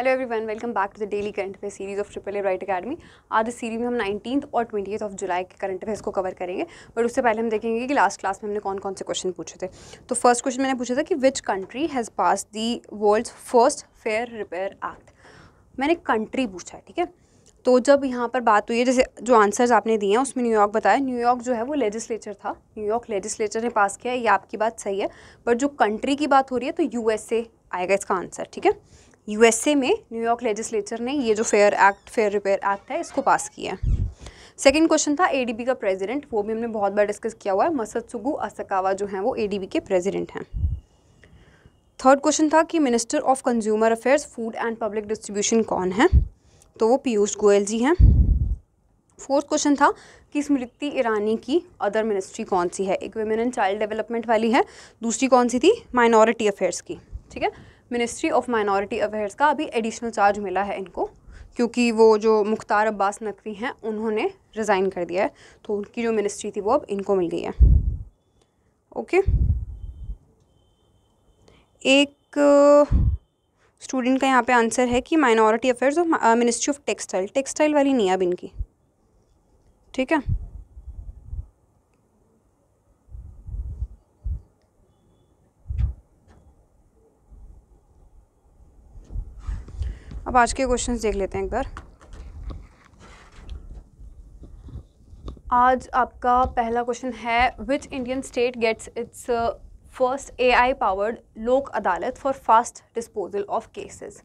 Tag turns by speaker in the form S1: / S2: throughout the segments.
S1: Hello everyone welcome back to the daily current affair series of triple A right academy आज इस series में हम nineteen और twenty of July के current affairs को cover करेंगे बट उससे पहले हम देखेंगे कि लास्ट क्लास में हमने कौन कौन से क्वेश्चन पूछे थे तो फर्स्ट क्वेश्चन मैंने पूछा था कि which country has pass the world first fair repair act मैंने कंट्री पूछा है ठीक है तो जब यहाँ पर बात हुई है जैसे जो आंसर्स आपने दिए हैं उसमें न्यूयॉर्क बताया न्यूयॉर्क जो है वो लेजिस्लेचर था न्यूयॉर्क लेजिस्लेचर ने पास किया है ये आपकी बात सही है पर जो कंट्री की बात हो रही है तो यूएसए आएगा इसका आंसर ठीक है यूएसए में न्यूयॉर्क लेजिस्लेचर ने ये जो fair act fair repair act है इसको पास किया सेकेंड क्वेश्चन था एडीबी का प्रेसिडेंट वो भी हमने बहुत बार डिस्कस किया हुआ है मसद सुगु असकावा जो हैं वो एडीबी के प्रेसिडेंट हैं थर्ड क्वेश्चन था कि minister of consumer affairs food and public distribution कौन है तो वो पीयूष गोयल जी हैं फोर्थ क्वेश्चन था कि स्मृति ईरानी की अदर मिनिस्ट्री कौन सी है एक वेमेन एंड चाइल्ड डेवलपमेंट वाली है दूसरी कौन सी थी माइनॉरिटी अफेयर्स की ठीक है मिनिस्ट्री ऑफ माइनॉरिटी अफेयर्स का अभी एडिशनल चार्ज मिला है इनको क्योंकि वो जो मुख्तार अब्बास नकवी हैं उन्होंने रिज़ाइन कर दिया है तो उनकी जो मिनिस्ट्री थी वो अब इनको मिल गई है ओके एक स्टूडेंट uh, का यहाँ पे आंसर है कि माइनॉरिटी अफेयर्स और मिनिस्ट्री ऑफ टेक्सटाइल टेक्सटाइल वाली नहीं अब इनकी ठीक है अब आज के क्वेश्चन देख लेते हैं एक बार आज आपका पहला क्वेश्चन है which Indian state gets its first A I powered Lok Adalat for fast disposal of cases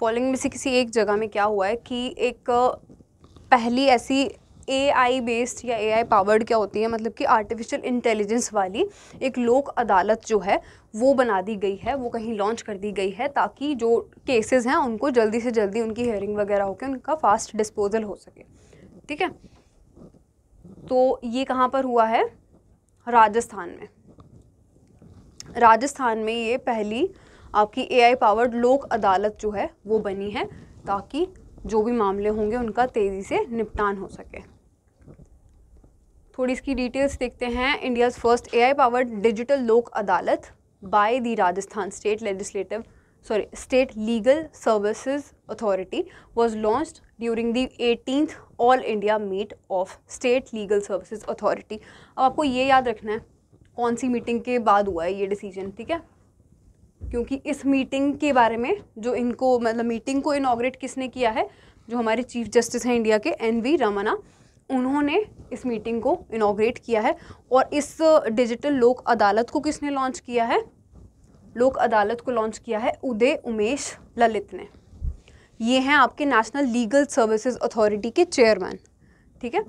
S1: following में से किसी एक जगह में क्या हुआ है कि एक uh, पहली ऐसी ए आई बेस्ड या ए आई पावर्ड क्या होती है मतलब कि आर्टिफिशियल इंटेलिजेंस वाली एक लोक अदालत जो है वो बना दी गई है वो कहीं लॉन्च कर दी गई है ताकि जो केसेस हैं उनको जल्दी से जल्दी उनकी हेयरिंग वगैरह होकर उनका फास्ट डिस्पोजल हो सके ठीक है तो ये कहाँ पर हुआ है राजस्थान में राजस्थान में ये पहली आपकी ए आई पावर्ड लोक अदालत जो है वो बनी है ताकि जो भी मामले होंगे उनका तेज़ी से निपटान हो सके थोड़ी इसकी डिटेल्स देखते हैं India's first AI powered digital Lok Adalat by the Rajasthan state legislative sorry state legal services authority was launch during the eighteenth all India meet of state legal services authority अब आपको ये याद रखना है कौन सी मीटिंग के बाद हुआ है ये डिसीजन ठीक है क्योंकि इस मीटिंग के बारे में जो इनको मतलब मीटिंग को इनाग्रेट किसने किया है जो हमारे चीफ जस्टिस हैं इंडिया के एन वी रमना उन्होंने इस मीटिंग को इनाग्रेट किया है और इस डिजिटल लोक अदालत को किसने लॉन्च किया है लोक अदालत को लॉन्च किया है उदय उमेश ललित ने ये हैं आपके नेशनल लीगल सर्विसेज अथॉरिटी के चेयरमैन ठीक है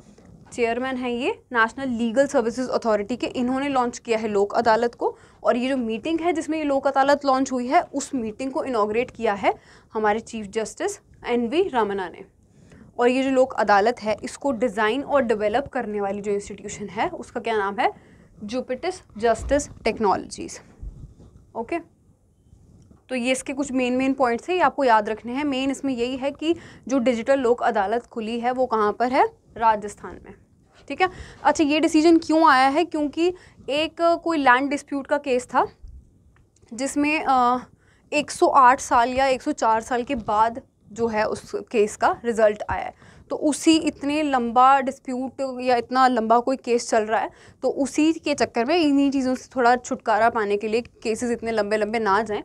S1: चेयरमैन हैं ये नेशनल लीगल सर्विसेज अथॉरिटी के इन्होंने लॉन्च किया है लोक अदालत को और ये जो मीटिंग है जिसमें ये लोक अदालत लॉन्च हुई है उस मीटिंग को इनाग्रेट किया है हमारे chief justice N V Ramana ने और ये जो लोक अदालत है इसको डिज़ाइन और डेवलप करने वाली जो इंस्टीट्यूशन है उसका क्या नाम है जुपिटस जस्टिस टेक्नोलॉजीज़ ओके तो ये इसके कुछ मेन मेन पॉइंट्स हैं ये आपको याद रखने हैं मेन इसमें यही है कि जो डिजिटल लोक अदालत खुली है वो कहाँ पर है राजस्थान में ठीक है अच्छा ये डिसीजन क्यों आया है क्योंकि एक कोई लैंड डिस्प्यूट का केस था जिसमें आ, 108 साल या 104 साल के बाद जो है उस केस का रिज़ल्ट आया है तो उसी इतने लंबा डिस्प्यूट या इतना लंबा कोई केस चल रहा है तो उसी के चक्कर में इन्हीं चीज़ों से थोड़ा छुटकारा पाने के लिए केसेस इतने लंबे लंबे ना जाएं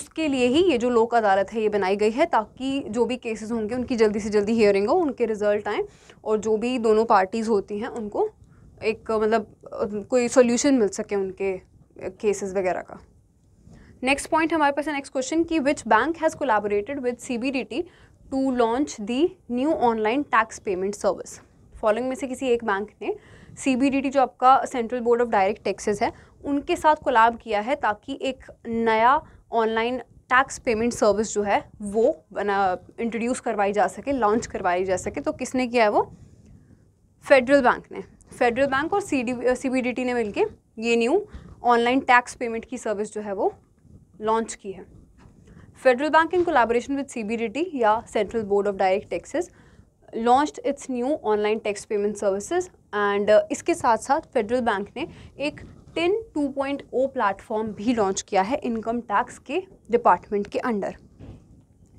S1: उसके लिए ही ये जो लोक अदालत है ये बनाई गई है ताकि जो भी केसेस होंगे उनकी जल्दी से जल्दी हियरिंग हो उनके रिज़ल्ट आएँ और जो भी दोनों पार्टीज़ होती हैं उनको एक मतलब कोई सोल्यूशन मिल सके उनके केसेस वगैरह का नेक्स्ट पॉइंट हमारे पास है नेक्स्ट क्वेश्चन की which bank has collaborated with C to launch the new online tax payment service following में से किसी एक बैंक ने सी जो आपका central board of direct taxes है उनके साथ कोलाब किया है ताकि एक नया ऑनलाइन टैक्स पेमेंट सर्विस जो है वो इंट्रोड्यूस करवाई जा सके लॉन्च करवाई जा सके तो किसने किया है वो फेडरल बैंक ने फेडरल बैंक और सी डी ने मिलकर ये न्यू ऑनलाइन टैक्स पेमेंट की सर्विस जो है वो लॉन्च की है Federal Bank in collaboration with CBDT या central board of direct taxes launch its new online tax payment services and इसके साथ साथ फेडरल बैंक ने एक टिन ओ प्लेटफॉर्म भी लॉन्च किया है इनकम टैक्स के डिपार्टमेंट के अंडर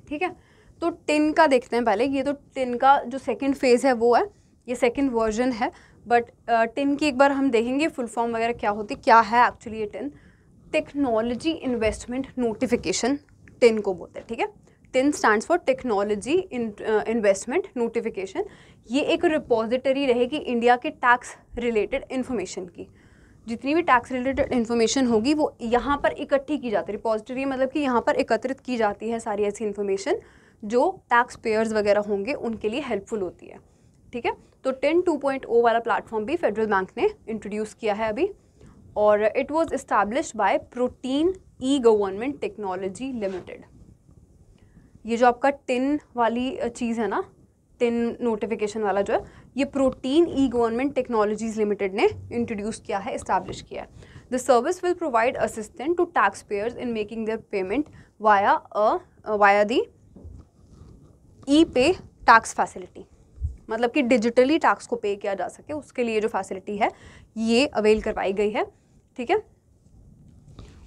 S1: ठीक है तो टिन का देखते हैं पहले ये तो टिन का जो सेकेंड फेज़ है वो है ये सेकेंड वर्जन है बट टिन uh, की एक बार हम देखेंगे फुल फॉर्म वगैरह क्या होती क्या है एक्चुअली ये TIN technology investment notification TIN को बोलते हैं ठीक है TIN stand for technology investment notification ये एक रिपोजिटरी रहेगी इंडिया के टैक्स रिलेटेड इन्फॉर्मेशन की जितनी भी टैक्स रिलेटेड इन्फॉर्मेशन होगी वो यहाँ पर इकट्ठी की जाती है रिपोजिटरी मतलब कि यहाँ पर एकत्रित की जाती है सारी ऐसी इन्फॉर्मेशन जो टैक्स पेयर्स वगैरह होंगे उनके लिए हेल्पफुल होती है ठीक है तो टेन टू पॉइंट ओ वाला प्लेटफॉर्म भी फेडरल बैंक ने इंट्रोड्यूस किया है अभी और it was establish by Protean e government technology limited ये जो आपका टिन वाली चीज़ है ना टिन नोटिफिकेशन वाला जो है ये Protean e government technologies limited ने इंट्रोड्यूस किया है इस्टेब्लिश किया है the service will provide assistant to tax payers in making their payment via a via the e pay tax facility मतलब कि डिजिटली टैक्स को पे किया जा सके उसके लिए जो फैसिलिटी है ये अवेल करवाई गई है ठीक है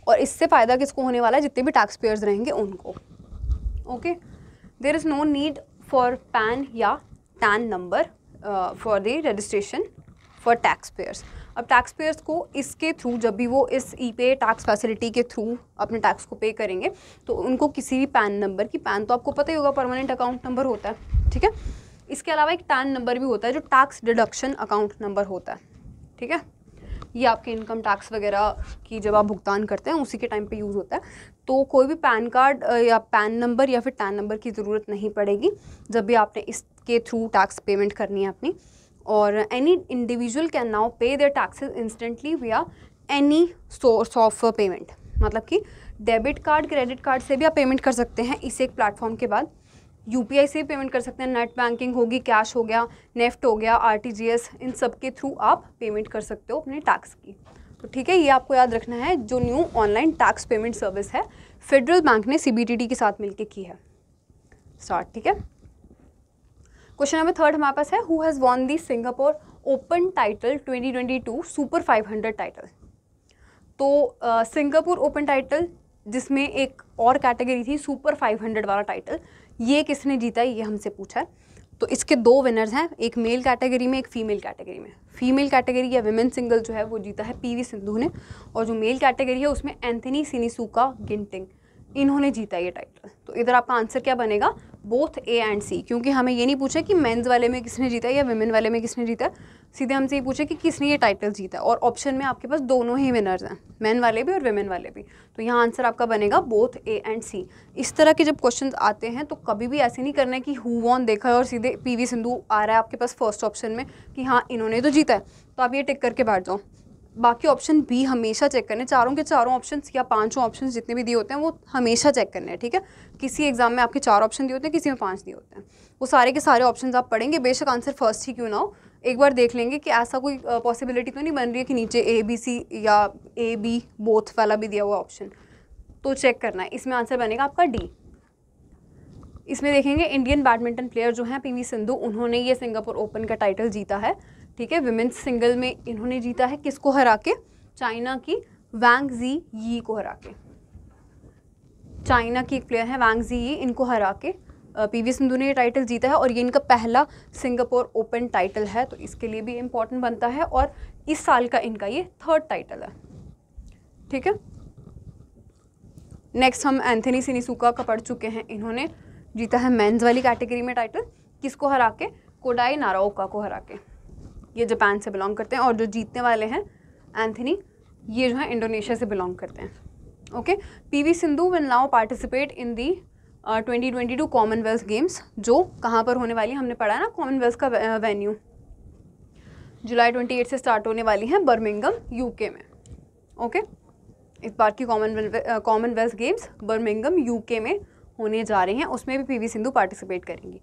S1: और इससे फ़ायदा किसको होने वाला है जितने भी टैक्स पेयर्स रहेंगे उनको okay there is no need for PAN or TAN number for the registration for tax payers अब टैक्स पेयर्स को इसके थ्रू जब भी वो इस ई पे टैक्स फैसिलिटी के थ्रू अपने टैक्स को पे करेंगे तो उनको किसी भी पैन नंबर की पैन तो आपको पता ही होगा परमानेंट अकाउंट नंबर होता है ठीक है इसके अलावा एक टैन नंबर भी होता है जो टैक्स डिडक्शन अकाउंट नंबर होता है ठीक है ये आपके इनकम टैक्स वगैरह की जब आप भुगतान करते हैं उसी के टाइम पे यूज़ होता है तो कोई भी पैन कार्ड या पैन नंबर या फिर टैन नंबर की ज़रूरत नहीं पड़ेगी जब भी आपने इसके थ्रू टैक्स पेमेंट करनी है अपनी और any individual can now pay their taxes instantly via any source of payment मतलब कि डेबिट कार्ड क्रेडिट कार्ड से भी आप पेमेंट कर सकते हैं इस एक प्लेटफॉर्म के बाद यू से पेमेंट कर सकते हैं नेट बैंकिंग होगी कैश हो गया नेफ्ट हो गया आर इन सब के थ्रू आप पेमेंट कर सकते हो अपने टैक्स की तो ठीक है ये आपको याद रखना है जो new online tax payment service है फेडरल बैंक ने सी के साथ मिलकर की है स्टार्ट ठीक है क्वेश्चन नंबर थर्ड हमारे पास है who has won the Singapore open title 2022 super 500 title तो सिंगापुर ओपन टाइटल जिसमें एक और कैटेगरी थी सुपर 500 वाला टाइटल ये किसने जीता है ये हमसे पूछा है तो इसके दो विनर्स हैं एक मेल कैटेगरी में एक फीमेल कैटेगरी में फीमेल कैटेगरी या वेमेन सिंगल जो है वो जीता है पीवी सिंधु ने और जो मेल कैटेगरी है उसमें एंथनी सिनीसूका गिंटिंग इन्होंने जीता ये टाइटल तो इधर आपका आंसर क्या बनेगा बोथ ए एंड सी क्योंकि हमें ये नहीं पूछा कि मेंस वाले में किसने जीता या वेमेन वाले में किसने जीता सीधे हमसे ये पूछा कि किसने ये टाइटल जीता और ऑप्शन में आपके पास दोनों ही विनर्स हैं मैन वाले भी और वेमेन वाले भी तो यहाँ आंसर आपका बनेगा बोथ ए एंड सी इस तरह के जब क्वेश्चन आते हैं तो कभी भी ऐसे नहीं करना है कि हु वॉन देखा है और सीधे पी सिंधु आ रहा है आपके पास फर्स्ट ऑप्शन में कि हाँ इन्होंने तो जीता है तो आप ये टिक करके बैठ जाओ बाकी ऑप्शन बी हमेशा चेक करने चारों के चारों ऑप्शन या पांचों ऑप्शन जितने भी दिए होते हैं वो हमेशा चेक करने हैं ठीक है किसी एग्जाम में आपके चार ऑप्शन दिए होते हैं किसी में पांच दिए होते हैं वो सारे के सारे ऑप्शन आप पढ़ेंगे बेशक आंसर फर्स्ट ही क्यों ना हो एक बार देख लेंगे कि ऐसा कोई पॉसिबिलिटी तो नहीं बन रही है कि नीचे ए बी सी या ए बी बोथ वाला भी दिया हुआ ऑप्शन तो चेक करना है इसमें आंसर बनेगा आपका डी इसमें देखेंगे इंडियन बैडमिंटन प्लेयर जो हैं पीवी सिंधु उन्होंने ये सिंगापुर ओपन का टाइटल जीता है ठीक है विमेन्स सिंगल में इन्होंने जीता है किसको हरा के चाइना की वैंग जी यी को हरा के चाइना की एक प्लेयर है वैंग जी यी इनको हरा के वी सिंधु ने टाइटल जीता है और ये इनका पहला सिंगापुर ओपन टाइटल है तो इसके लिए भी इम्पोर्टेंट बनता है और इस साल का इनका ये थर्ड टाइटल है ठीक है नेक्स्ट हम एंथनी सिनीसुका का पढ़ चुके हैं इन्होंने जीता है मेंस वाली कैटेगरी में टाइटल किसको हरा के कोडाई नाराओका को हरा के ये जापान से बिलोंग करते हैं और जो जीतने वाले हैं एंथनी ये जो है इंडोनेशिया से बिलोंग करते हैं okay PV Sindhu will now participate in the twenty twenty two Commonwealth Games जो कहाँ पर होने वाली है हमने पढ़ा ना कॉमनवेल्थ का वेन्यू जुलाई ट्वेंटी एट से स्टार्ट होने वाली है बर्मिंगम यूके में ओके इस बार की commonwealth commonwealth games Birmingham UK में होने जा रहे हैं उसमें भी पीवी सिंधु पार्टिसिपेट करेंगी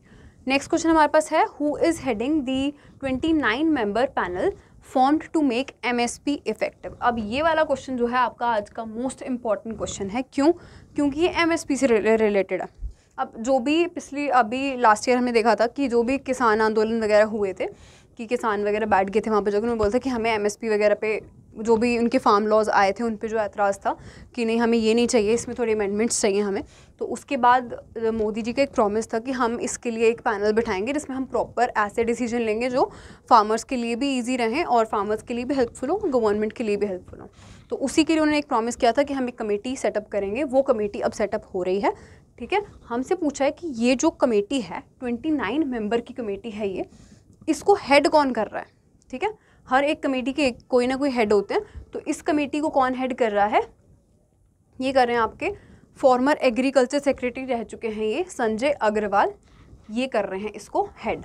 S1: नेक्स्ट क्वेश्चन हमारे पास है who is heading the 29 member panel formed to make MSP effective अब ये वाला क्वेश्चन जो है आपका आज का मोस्ट इंपॉर्टेंट क्वेश्चन है क्यों क्योंकि ये एमएसपी से रिलेटेड है अब जो भी पिछली अभी लास्ट ईयर हमने देखा था कि जो भी किसान आंदोलन वगैरह हुए थे कि किसान वगैरह बैठ गए थे वहाँ पर जो कि उन्होंने बोलते कि हमें एमएसपी वगैरह पे जो भी उनके फार्म लॉज आए थे उन पर जो एतराज़ था कि नहीं हमें ये नहीं चाहिए इसमें थोड़े अमेंडमेंट्स चाहिए हमें तो उसके बाद मोदी जी का एक प्रॉमिस था कि हम इसके लिए एक पैनल बिठाएंगे जिसमें हम प्रॉपर ऐसे डिसीजन लेंगे जो फार्मर्स के लिए भी ईजी रहें और फार्मर्स के लिए भी हेल्पफुल हो गवर्नमेंट के लिए भी हेल्पफुल हो तो उसी के लिए उन्होंने एक प्रॉमिस किया था कि हम एक कमेटी सेटअप करेंगे वो कमेटी अब सेटअप हो रही है ठीक है हमसे पूछा है कि ये जो कमेटी है ट्वेंटी नाइन मेम्बर की कमेटी है ये इसको हेड कौन कर रहा है ठीक है हर एक कमेटी के कोई ना कोई हेड होते हैं तो इस कमेटी को कौन हेड कर रहा है ये कर रहे हैं आपके फॉर्मर एग्रीकल्चर सेक्रेटरी रह चुके हैं ये संजय अग्रवाल ये कर रहे हैं इसको हेड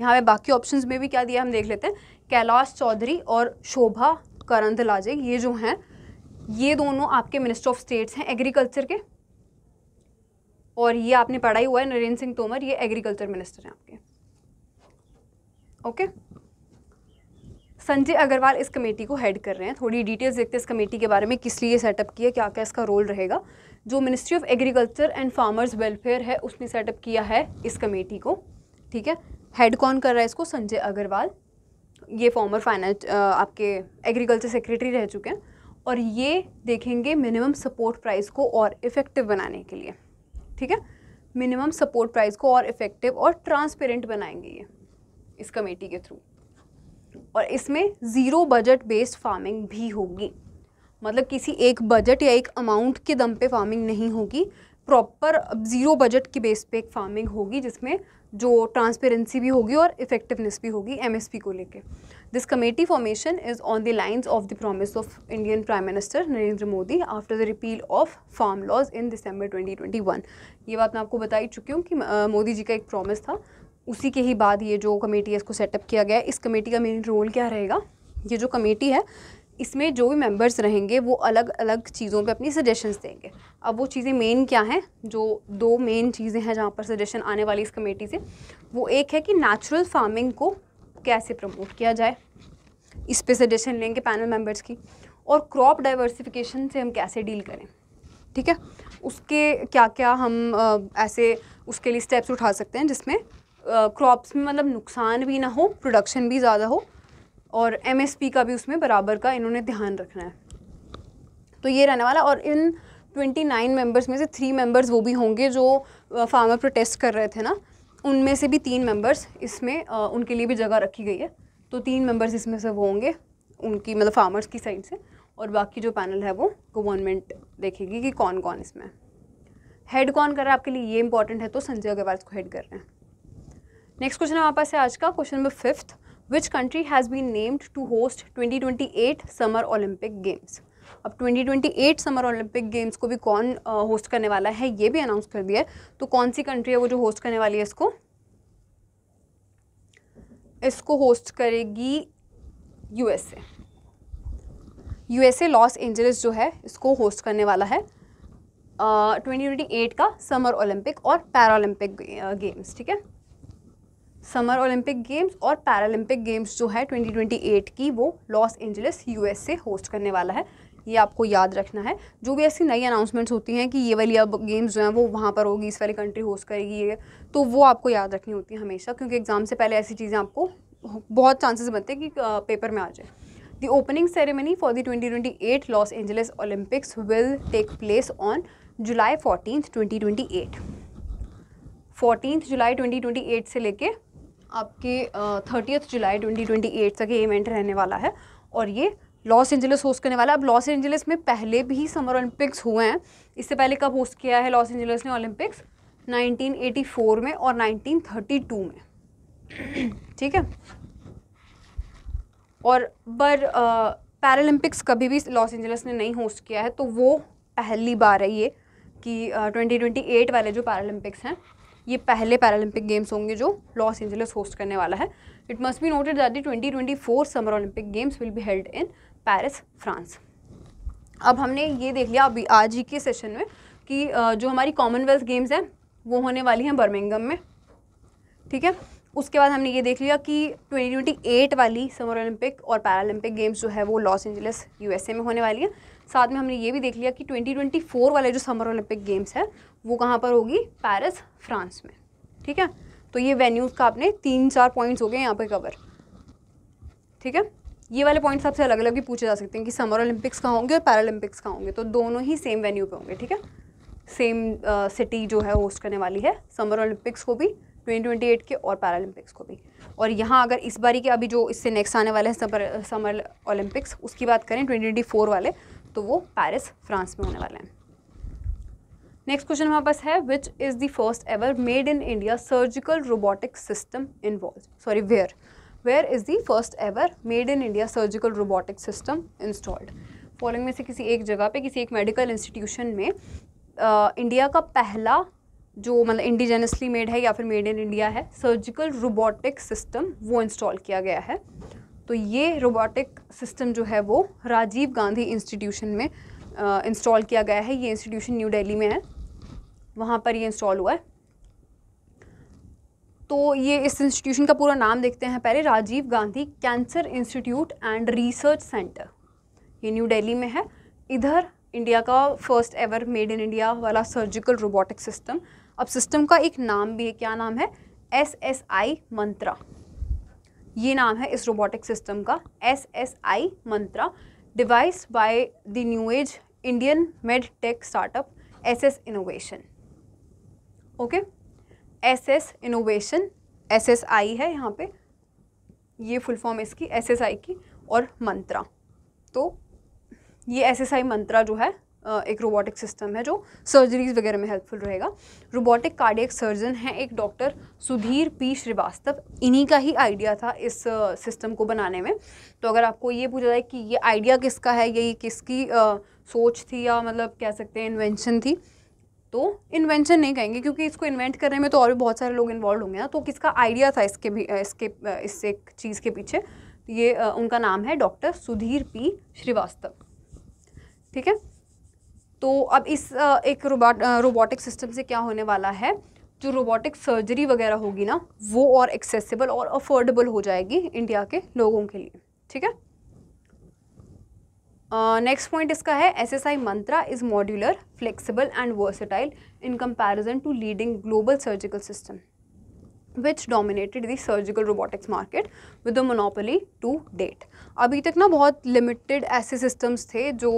S1: यहाँ पे बाकी ऑप्शंस में भी क्या दिया हम देख लेते हैं कैलाश चौधरी और शोभा करंदलाजे ये जो हैं ये दोनों आपके मिनिस्टर ऑफ स्टेट्स हैं एग्रीकल्चर के और ये आपने पढ़ाई हुआ है नरेंद्र सिंह तोमर ये एग्रीकल्चर मिनिस्टर हैं आपके ओके संजय अग्रवाल इस कमेटी को हेड कर रहे हैं थोड़ी डिटेल्स देखते हैं इस कमेटी के बारे में किस लिए सेटअप किया क्या क्या इसका रोल रहेगा जो ministry of agriculture and farmers welfare है उसने सेटअप किया है इस कमेटी को ठीक है हेड कौन कर रहा है इसको संजय अग्रवाल ये फॉर्मर फाइनेंस आपके एग्रीकल्चर सेक्रेटरी रह चुके हैं और ये देखेंगे मिनिमम सपोर्ट प्राइस को और इफ़ेक्टिव बनाने के लिए ठीक है मिनिमम सपोर्ट प्राइस को और इफ़ेक्टिव और ट्रांसपेरेंट बनाएंगे ये इस कमेटी के थ्रू और इसमें ज़ीरो बजट बेस्ड फार्मिंग भी होगी मतलब किसी एक बजट या एक अमाउंट के दम पे फार्मिंग नहीं होगी प्रॉपर ज़ीरो बजट के बेस पे एक फार्मिंग होगी जिसमें जो ट्रांसपेरेंसी भी होगी और इफेक्टिवनेस भी होगी एमएसपी को लेके this committee formation is on the lines of the promise of Indian prime minister Narendra Modi after the repeal of farm laws in December 2021 ये बात मैं आपको बता ही चुकी हूँ कि मोदी जी का एक प्रॉमिस था उसी के ही बाद ये जो कमेटी है इसको सेटअप किया गया इस कमेटी का मेन रोल क्या रहेगा ये जो कमेटी है इसमें जो भी मेंबर्स रहेंगे वो अलग अलग चीज़ों पे अपनी सजेशंस देंगे अब वो चीज़ें मेन क्या हैं जो दो मेन चीज़ें हैं जहाँ पर सजेशन आने वाली इस कमेटी से वो एक है कि नेचुरल फार्मिंग को कैसे प्रमोट किया जाए इस पे सजेशन लेंगे पैनल मेंबर्स की और क्रॉप डाइवर्सिफिकेशन से हम कैसे डील करें ठीक है उसके क्या क्या हम आ, ऐसे उसके लिए स्टेप्स उठा सकते हैं जिसमें क्रॉप्स में मतलब नुकसान भी ना हो प्रोडक्शन भी ज़्यादा हो और एमएसपी का भी उसमें बराबर का इन्होंने ध्यान रखना है तो ये रहने वाला और इन ट्वेंटी नाइन मेम्बर्स में से थ्री मेम्बर्स वो भी होंगे जो फार्मर प्रोटेस्ट कर रहे थे ना उनमें से भी तीन मेंबर्स इसमें उनके लिए भी जगह रखी गई है तो तीन मेंबर्स इसमें से वो होंगे उनकी मतलब फार्मर्स की साइड से और बाकी जो पैनल है वो गवर्नमेंट देखेगी कि कौन कौन इसमें हेड कौन कर रहा है आपके लिए ये इंपॉर्टेंट है तो संजय अग्रवाल को हेड कर रहे हैं नेक्स्ट क्वेश्चन हमारे पास है आज का question number fifth which country has been named to host 2028 summer Olympic games अब 2028 समर ओलंपिक गेम्स को भी कौन होस्ट uh, करने वाला है ये भी अनाउंस कर दिया है तो कौन सी कंट्री है वो जो होस्ट करने वाली है इसको इसको होस्ट करेगी यूएसए यूएसए लॉस एंजलिस जो है इसको होस्ट करने वाला है ट्वेंटी uh, ट्वेंटी एट का समर ओलंपिक और पैरालंपिक गेम्स ठीक है समर ओलंपिक गेम्स और पैरालंपिक गेम्स जो है 2028 की वो लॉस एंजलिस यूएस से होस्ट करने वाला है ये आपको याद रखना है जो भी ऐसी नई अनाउंसमेंट्स होती हैं कि ये वाली अब गेम्स जो हैं वो वहाँ पर होगी इस वाली कंट्री होस्ट करेगी ये तो वो आपको याद रखनी होती है हमेशा क्योंकि एग्ज़ाम से पहले ऐसी चीज़ें आपको बहुत चांसेस बनते हैं कि पेपर में आ जाए the opening ceremony for the twenty Los Angeles Olympics will take place on July fourteen twenty twenty eight July twenty twenty eight से लेके आपके थर्टियथ जुलाई 2028 तक ये इवेंट रहने वाला है और ये लॉस एंजलिस होस्ट करने वाला है अब लॉस एंजलिस में पहले भी समर ओलंपिक्स हुए हैं इससे पहले कब होस्ट किया है लॉस एंजलिस ने ओलंपिक्स 1984 में और 1932 में ठीक है और पर पैरालंपिक्स कभी भी लॉस एंजलिस ने नहीं होस्ट किया है तो वो पहली बार है ये कि ट्वेंटी ट्वेंटी एट वाले जो पैरालंपिक्स हैं ये पहले पैरालंपिक गेम्स होंगे जो लॉस एंजलिस होस्ट करने वाला है it must be noted that the twenty twenty four summer Olympic games will be held in Paris France अब हमने ये देख लिया अभी आज ही के सेशन में कि जो हमारी कॉमनवेल्थ गेम्स हैं वो होने वाली हैं बर्मिंगम में ठीक है उसके बाद हमने ये देख लिया कि ट्वेंटी ट्वेंटी एट वाली समर ओलंपिक और पैरालंपिक गेम्स जो है वो लॉस एंजलिस यूएसए में होने वाली है साथ में हमने ये भी देख लिया कि ट्वेंटी ट्वेंटी फोर वाले जो समर ओलंपिक गेम्स हैं वो कहाँ पर होगी पेरिस फ्रांस में ठीक है तो ये वेन्यूज़ का आपने तीन चार पॉइंट्स हो गए यहाँ पे कवर ठीक है ये वाले पॉइंट्स आपसे अलग अलग भी पूछे जा सकते हैं कि समर ओलंपिक्स कहाँ होंगे और पैरालंपिक्स कहाँ होंगे तो दोनों ही सेम वेन्यू पे होंगे ठीक है सेम सिटी uh, जो है होस्ट करने वाली है समर ओलंपिक्स को भी 2028 के और पैरालंपिक्स को भी और यहाँ अगर इस बारी के अभी जो इससे नेक्स्ट आने वाले हैं समर समर ओलंपिक्स उसकी बात करें ट्वेंटी वाले तो वो पैरिस फ्रांस में होने वाले हैं नेक्स्ट क्वेश्चन हमारे पास है which is the first ever made in India surgical robotic system involve sorry where where is the first ever made in India surgical robotic system installed following में से किसी एक जगह पे किसी एक मेडिकल इंस्टीट्यूशन में आ, इंडिया का पहला जो मतलब इंडिजेनसली मेड है या फिर मेड इन इंडिया है सर्जिकल रोबोटिक सिस्टम वो इंस्टॉल किया गया है तो ये रोबोटिक सिस्टम जो है वो राजीव गांधी इंस्टीट्यूशन में इंस्टॉल किया गया है ये इंस्टीट्यूशन न्यू दिल्ली में है वहाँ पर ये इंस्टॉल हुआ है तो ये इस इंस्टीट्यूशन का पूरा नाम देखते हैं पहले Rajiv Gandhi cancer institute and research centre ये न्यू दिल्ली में है इधर इंडिया का first ever made in India वाला सर्जिकल रोबोटिक सिस्टम अब सिस्टम का एक नाम भी है क्या नाम है एस एस आई मंत्रा ये नाम है इस रोबोटिक सिस्टम का S S I Mantra devised by the new age Indian med tech startup SS Innovation. Okay, SS Innovation, SSI है यहाँ पे ये फुल फॉर्म इसकी एस की और मंत्रा तो ये एस मंत्रा जो है एक रोबोटिक सिस्टम है जो सर्जरीज वगैरह में हेल्पफुल रहेगा रोबोटिक कार्डियक सर्जन है एक डॉक्टर सुधीर पी श्रीवास्तव इन्हीं का ही आइडिया था इस सिस्टम को बनाने में तो अगर आपको ये पूछा जाए कि ये आइडिया किसका है ये किसकी आ, सोच थी या मतलब कह सकते हैं इन्वेंशन थी तो इन्वेंशन नहीं कहेंगे क्योंकि इसको इन्वेंट करने में तो और भी बहुत सारे लोग इन्वॉल्व होंगे ना तो किसका आइडिया था इसके भी इसके इस एक चीज़ के पीछे ये उनका नाम है डॉक्टर सुधीर पी श्रीवास्तव ठीक है तो अब इस एक रोबोट रोबोटिक सिस्टम से क्या होने वाला है जो रोबोटिक सर्जरी वगैरह होगी ना वो और एक्सेसिबल और अफोर्डेबल हो जाएगी इंडिया के लोगों के लिए ठीक है नेक्स्ट पॉइंट इसका है S S I Mantra is modular flexible and versatile in comparison to leading global surgical system which dominated the surgical robotics market with a monopoly to date अभी तक ना बहुत लिमिटेड ऐसे सिस्टम्स थे जो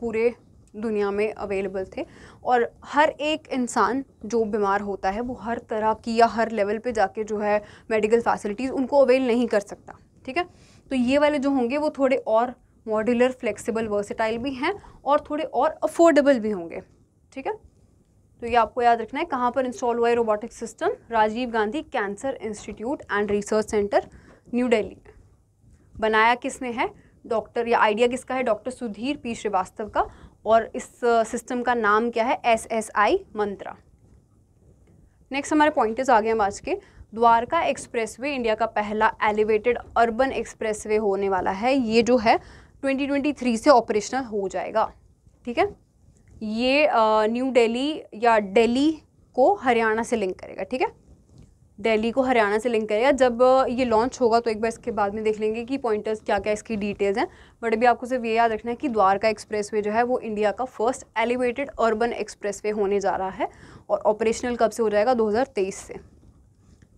S1: पूरे दुनिया में अवेलेबल थे और हर एक इंसान जो बीमार होता है वो हर तरह की या हर लेवल पे जाके जो है मेडिकल फैसिलिटीज़ उनको अवेल नहीं कर सकता ठीक है तो ये वाले जो होंगे वो थोड़े और मॉड्यूलर फ्लेक्सिबल वर्सेटाइल भी हैं और थोड़े और अफोर्डेबल भी होंगे ठीक है तो ये आपको याद रखना है कहाँ पर इंस्टॉल हुआ है robotic system Rajiv Gandhi cancer institute and research centre New Delhi बनाया किसने है डॉक्टर या आइडिया किसका है डॉक्टर सुधीर पी श्रीवास्तव का और इस सिस्टम का नाम क्या है S S I Mantra next हमारे पॉइंट आ गए हम आज के द्वारका एक्सप्रेसवे इंडिया का पहला एलिवेटेड अर्बन एक्सप्रेसवे होने वाला है ये जो है 2023 से ऑपरेशनल हो जाएगा ठीक है ये न्यू दिल्ली या दिल्ली को हरियाणा से लिंक करेगा ठीक है दिल्ली को हरियाणा से लिंक करेगा जब ये लॉन्च होगा तो एक बार इसके बाद में देख लेंगे कि पॉइंटर्स क्या क्या इसकी डिटेल्स हैं बट अभी आपको सिर्फ ये याद रखना है कि द्वारका वे जो है वो इंडिया का फर्स्ट एलिवेटेड अर्बन वे होने जा रहा है और ऑपरेशनल कब से हो जाएगा दो से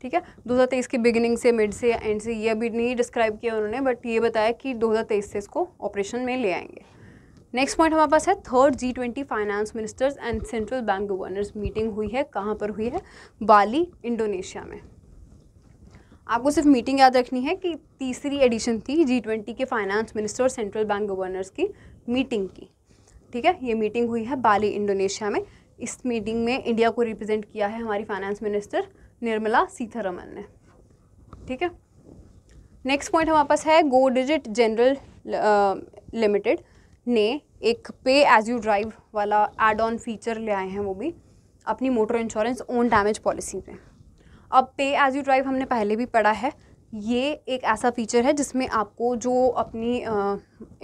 S1: ठीक है 2023 के बिगिनिंग से मिड से एंड से ये अभी नहीं डिस्क्राइब किया उन्होंने बट ये बताया कि 2023 से इसको ऑपरेशन में ले आएंगे नेक्स्ट पॉइंट हमारे पास है third G twenty finance ministers and central bank governors meeting हुई है कहाँ पर हुई है बाली इंडोनेशिया में आपको सिर्फ मीटिंग याद रखनी है कि तीसरी एडिशन थी जी ट्वेंटी के फाइनेंस मिनिस्टर और सेंट्रल बैंक गवर्नर्स की मीटिंग की ठीक है ये मीटिंग हुई है बाली इंडोनेशिया में इस मीटिंग में इंडिया को रिप्रेजेंट किया है हमारी फाइनेंस मिनिस्टर निर्मला सीतारमन ने ठीक है नेक्स्ट पॉइंट हमारे पास है गो डिजिट जनरल लिमिटेड ने एक पे एज यू ड्राइव वाला एड ऑन फीचर ले आए हैं वो भी अपनी motor insurance own damage policy में अब पे एज यू ड्राइव हमने पहले भी पढ़ा है ये एक ऐसा फीचर है जिसमें आपको जो अपनी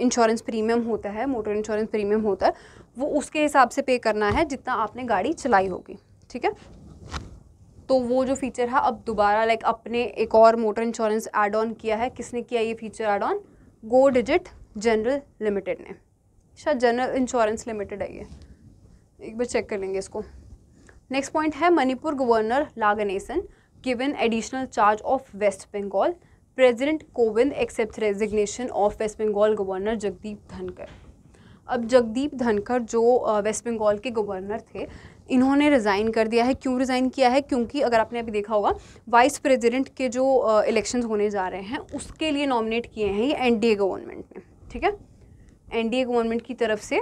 S1: इंश्योरेंस प्रीमियम होता है मोटर इंश्योरेंस प्रीमियम होता है वो उसके हिसाब से पे करना है जितना आपने गाड़ी चलाई होगी ठीक है तो वो जो फीचर है अब दोबारा लाइक अपने एक और मोटर इंश्योरेंस एड ऑन किया है किसने किया ये feature add on Go Digit General Limited ने शायद जनरल इंश्योरेंस लिमिटेड है ये एक बार चेक कर लेंगे इसको नेक्स्ट पॉइंट है Manipur governor La Ganesan given additional charge of West Bengal president Kovind accept resignation of West Bengal governor Jagdeep Dhankhar अब जगदीप धनखड़ जो वेस्ट बंगाल के गवर्नर थे इन्होंने रिज़ाइन कर दिया है क्यों रिज़ाइन किया है क्योंकि अगर आपने अभी देखा होगा वाइस प्रेसिडेंट के जो इलेक्शंस होने जा रहे हैं उसके लिए नॉमिनेट किए हैं ये एनडीए गवर्नमेंट ने ठीक है एनडीए गवर्नमेंट की तरफ से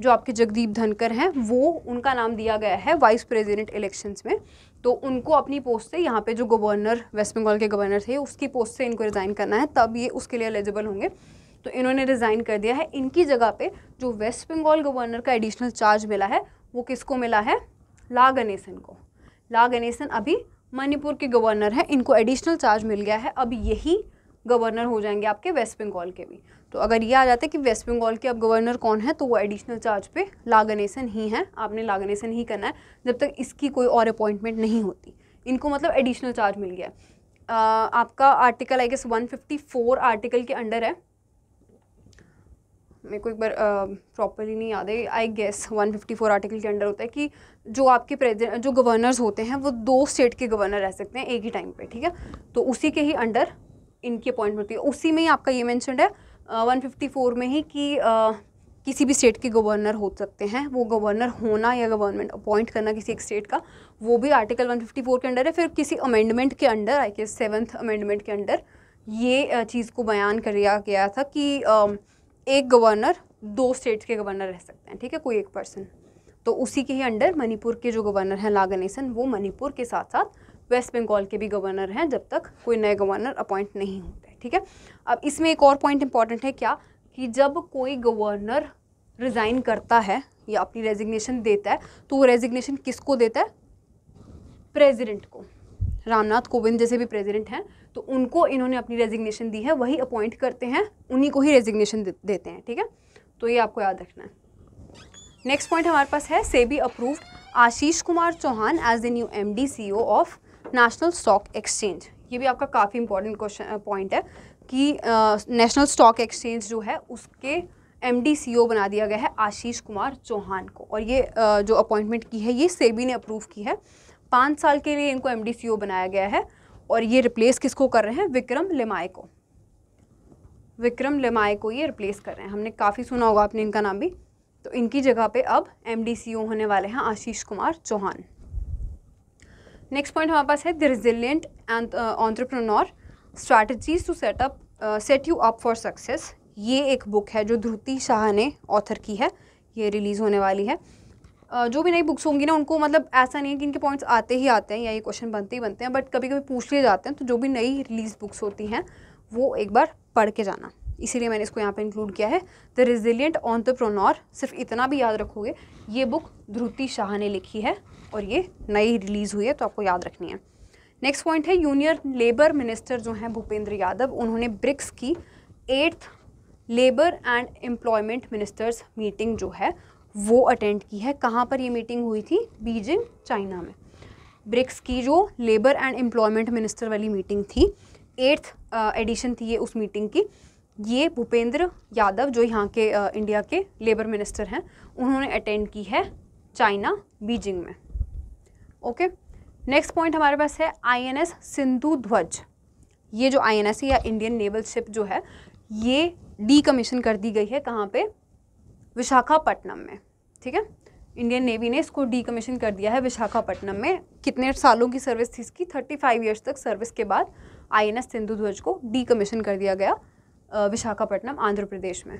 S1: जो आपके जगदीप धनकर हैं वो उनका नाम दिया गया है वाइस प्रेसिडेंट इलेक्शंस में तो उनको अपनी पोस्ट से यहाँ पे जो गवर्नर वेस्ट बंगाल के गवर्नर थे उसकी पोस्ट से इनको रिज़ाइन करना है तब ये उसके लिए एलिजिबल होंगे तो इन्होंने रिज़ाइन कर दिया है इनकी जगह पे जो वेस्ट बंगाल गवर्नर का एडिशनल चार्ज मिला है वो किसको मिला है ला गनेसन को ला गनेसन अभी मणिपुर के गवर्नर हैं इनको एडिशनल चार्ज मिल गया है अब यही गवर्नर हो जाएंगे आपके वेस्ट बंगाल के भी तो अगर ये आ जाता है कि वेस्ट बंगाल के अब गवर्नर कौन है तो वो एडिशनल चार्ज पे लागनेसन ही है आपने लागनेसन ही करना है जब तक इसकी कोई और अपॉइंटमेंट नहीं होती इनको मतलब एडिशनल चार्ज मिल गया आ, आपका article I guess one article के अंडर है मेरे को एक बार प्रॉपरली नहीं याद है आई गेस 154 आर्टिकल के अंडर होता है कि जो आपके प्रेजिडेंट जो गवर्नर्स होते हैं वो दो स्टेट के गवर्नर रह सकते हैं एक ही टाइम पे ठीक है तो उसी के ही अंडर इनकी अपॉइंटमेंट होती है उसी में ही आपका ये मैंशन है 154 में ही कि किसी भी स्टेट के गवर्नर हो सकते हैं वो गवर्नर होना या गवर्नमेंट अपॉइंट करना किसी एक स्टेट का वो भी आर्टिकल 154 के अंडर है फिर किसी अमेंडमेंट के अंडर आई के सेवन्थ अमेंडमेंट के अंडर ये चीज़ को बयान कर दिया गया था कि एक गवर्नर दो स्टेट्स के गवर्नर रह सकते हैं ठीक है कोई एक पर्सन तो उसी के ही अंडर मणिपुर के जो गवर्नर हैं लागनेसन वो मणिपुर के साथ साथ वेस्ट बंगाल के भी गवर्नर हैं जब तक कोई नए गवर्नर अपॉइंट नहीं होते ठीक है अब इसमें एक और पॉइंट इंपॉर्टेंट है क्या कि जब कोई गवर्नर रिज़ाइन करता है या अपनी रेजिग्नेशन देता है तो वो रेजिग्नेशन किसको देता है प्रेसिडेंट को रामनाथ कोविंद जैसे भी प्रेसिडेंट हैं तो उनको इन्होंने अपनी रेजिग्नेशन दी है वही अपॉइंट करते हैं उन्हीं को ही रेजिग्नेशन दे, देते हैं ठीक है तो ये आपको याद रखना है नेक्स्ट पॉइंट हमारे पास है SEBI approved Ashish Kumar Chauhan as the new M D C O of national stock exchange ये भी आपका काफ़ी इंपॉर्टेंट क्वेश्चन पॉइंट है कि नेशनल स्टॉक एक्सचेंज जो है उसके एम डी सी ओ बना दिया गया है आशीष कुमार चौहान को और ये uh, जो अपॉइंटमेंट की है ये सेबी ने अप्रूव की है पाँच साल के लिए इनको एम डी सी ओ बनाया गया है और ये रिप्लेस किसको कर रहे हैं विक्रम लिमाए को विक्रम लिमाए को ये रिप्लेस कर रहे हैं हमने काफ़ी सुना होगा आपने इनका नाम भी तो इनकी जगह पे अब एम डी सी ओ होने वाले हैं आशीष कुमार चौहान नेक्स्ट पॉइंट हमारे पास है the resilient entrepreneur strategies to setup set you up for success ये एक बुक है जो ध्रुति शाह ने ऑथर की है ये रिलीज़ होने वाली है uh, जो भी नई बुक्स होंगी ना उनको मतलब ऐसा नहीं है कि इनके पॉइंट्स आते ही आते हैं या ये क्वेश्चन बनते ही बनते हैं बट कभी कभी पूछ लिए जाते हैं तो जो भी नई रिलीज बुक्स होती हैं वो एक बार पढ़ के जाना इसीलिए मैंने इसको यहाँ पे इंक्लूड किया है द रेजिलियंट ऑन्टरप्रोनोर सिर्फ इतना भी याद रखोगे ये बुक ध्रुति शाह ने लिखी है और ये नई रिलीज़ हुई है तो आपको याद रखनी है नेक्स्ट पॉइंट है यूनियन लेबर मिनिस्टर जो हैं भूपेंद्र यादव उन्होंने ब्रिक्स की eighth labour and employment ministers meeting जो है वो अटेंड की है कहाँ पर ये मीटिंग हुई थी बीजिंग चाइना में ब्रिक्स की जो लेबर एंड एम्प्लॉयमेंट मिनिस्टर वाली मीटिंग थी एट्थ एडिशन थी ये उस मीटिंग की ये भूपेंद्र यादव जो यहाँ के आ, इंडिया के लेबर मिनिस्टर हैं उन्होंने अटेंड की है चाइना बीजिंग में ओके नेक्स्ट पॉइंट हमारे पास है आईएनएस सिंधु ध्वज ये जो आईएनएस या इंडियन नेवल शिप जो है ये डी कमीशन कर दी गई है कहाँ पे विशाखापट्टनम में ठीक है इंडियन नेवी ने इसको डी कमीशन कर दिया है विशाखापट्टनम में कितने सालों की सर्विस थी इसकी थर्टी फाइव ईयर्स तक सर्विस के बाद आई एन एस सिंधु ध्वज को डी कमीशन कर दिया गया विशाखापट्टनम आंध्र प्रदेश में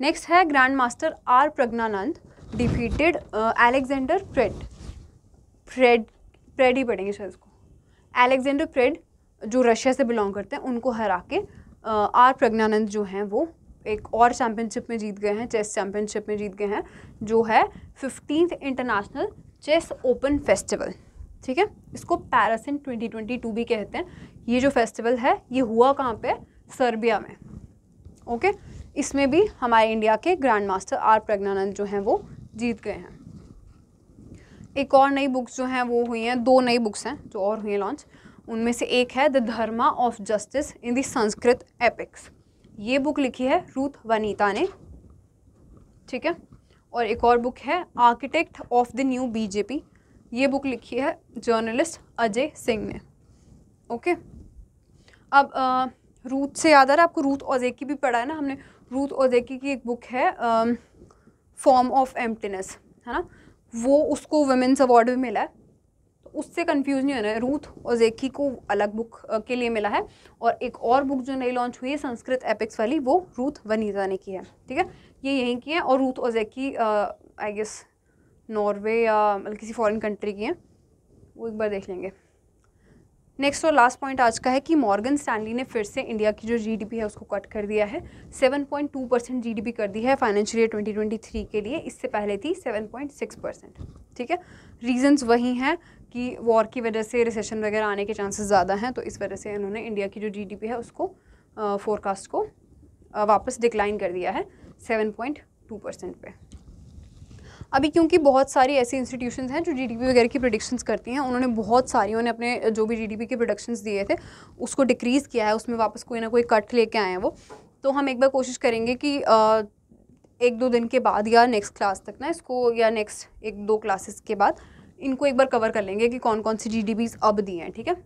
S1: नेक्स्ट है grand master R Praggnanandhaa defeated Alexander Kret Fred Pred ही पढ़ेंगे शायद इसको एलेक्जेंडर प्रेड जो रशिया से बिलोंग करते हैं उनको हरा के आर प्रज्ञानंद जो हैं वो एक और चैम्पियनशिप में जीत गए हैं चेस चैम्पियनशिप में जीत गए हैं जो है fifteen international chess open festival ठीक है इसको पैरासिन 2022 भी कहते हैं ये जो फेस्टिवल है ये हुआ कहाँ पे सर्बिया में ओके इसमें भी हमारे इंडिया के ग्रैंड मास्टर आर प्रज्ञानंद जो हैं वो जीत गए हैं एक और नई बुक्स जो हैं वो हुई हैं दो नई बुक्स हैं जो और हुई हैं लॉन्च उनमें से एक है the dharma of justice in the Sanskrit epics ये बुक लिखी है रूथ वनीता ने ठीक है और एक और बुक है architect of the new BJP ये बुक लिखी है जर्नलिस्ट अजय सिंह ने ओके अब आ, रूथ से याद आ रहा है आपको रूथ ओजेकी भी पढ़ा है ना हमने रूथ ओजेकी की एक बुक है फॉर्म ऑफ एम्प्टीनेस है ना वो उसको वुमेंस अवार्ड भी मिला है तो उससे कन्फ्यूज़ नहीं होना है रूथ और जेकी को अलग बुक के लिए मिला है और एक और बुक जो नई लॉन्च हुई है संस्कृत एपिक्स वाली वो रूथ वनीजा ने की है ठीक है ये यहीं की है और रूथ और जेकी आई गेस नॉर्वे या मतलब किसी फॉरेन कंट्री की हैं वो एक बार देख लेंगे नेक्स्ट और लास्ट पॉइंट आज का है कि मॉर्गन स्टैनली ने फिर से इंडिया की जो जीडीपी है उसको कट कर दिया है 7.2 परसेंट जी कर दी है फाइनेंशियल ईयर 2023 के लिए इससे पहले थी 7.6 परसेंट ठीक है रीजंस वही हैं कि वॉर की वजह से रिसेशन वगैरह आने के चांसेस ज़्यादा हैं तो इस वजह से इन्होंने इंडिया की जो जी है उसको फोरकास्ट को वापस डिक्लाइन कर दिया है सेवन पॉइंट टू परसेंट अभी क्योंकि बहुत सारी ऐसी इंस्टीट्यूशन हैं जो जीडीपी वगैरह की प्रोडिक्शंस करती हैं उन्होंने बहुत सारी उन्होंने अपने जो भी जीडीपी के प्रोडक्शंस दिए थे उसको डिक्रीज़ किया है उसमें वापस कोई ना कोई कट लेके आए हैं वो तो हम एक बार कोशिश करेंगे कि एक दो दिन के बाद या नेक्स्ट क्लास तक ना इसको या नेक्स्ट एक दो क्लासेस के बाद इनको एक बार कवर कर लेंगे कि कौन कौन सी जी अब दी हैं ठीक है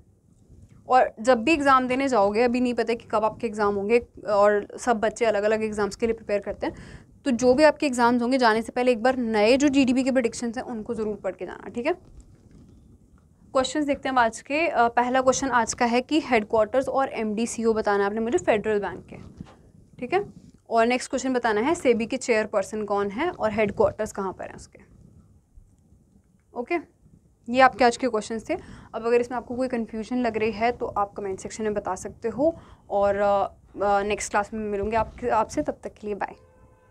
S1: और जब भी एग्ज़ाम देने जाओगे अभी नहीं पता कि कब आपके एग्ज़ाम होंगे और सब बच्चे अलग अलग एग्ज़ाम्स के लिए प्रिपेयर करते हैं तो जो भी आपके एग्ज़ाम्स होंगे जाने से पहले एक बार नए जो जीडीपी के प्रडिक्शन हैं उनको ज़रूर पढ़ के जाना ठीक है क्वेश्चंस देखते हैं आज के पहला क्वेश्चन आज का है कि हेडक्वार्टर्स और एम बताना आपने मुझे फेडरल बैंक के ठीक है और नेक्स्ट क्वेश्चन बताना है सेबी के चेयरपर्सन कौन है और हेडक्वार्टर्स कहाँ पर हैं उसके ओके ये आपके आज के क्वेश्चंस थे अब अगर इसमें आपको कोई कन्फ्यूजन लग रही है तो आप कमेंट सेक्शन में बता सकते हो और नेक्स्ट क्लास में मिलूंगी आप आपसे तब तक के लिए बाय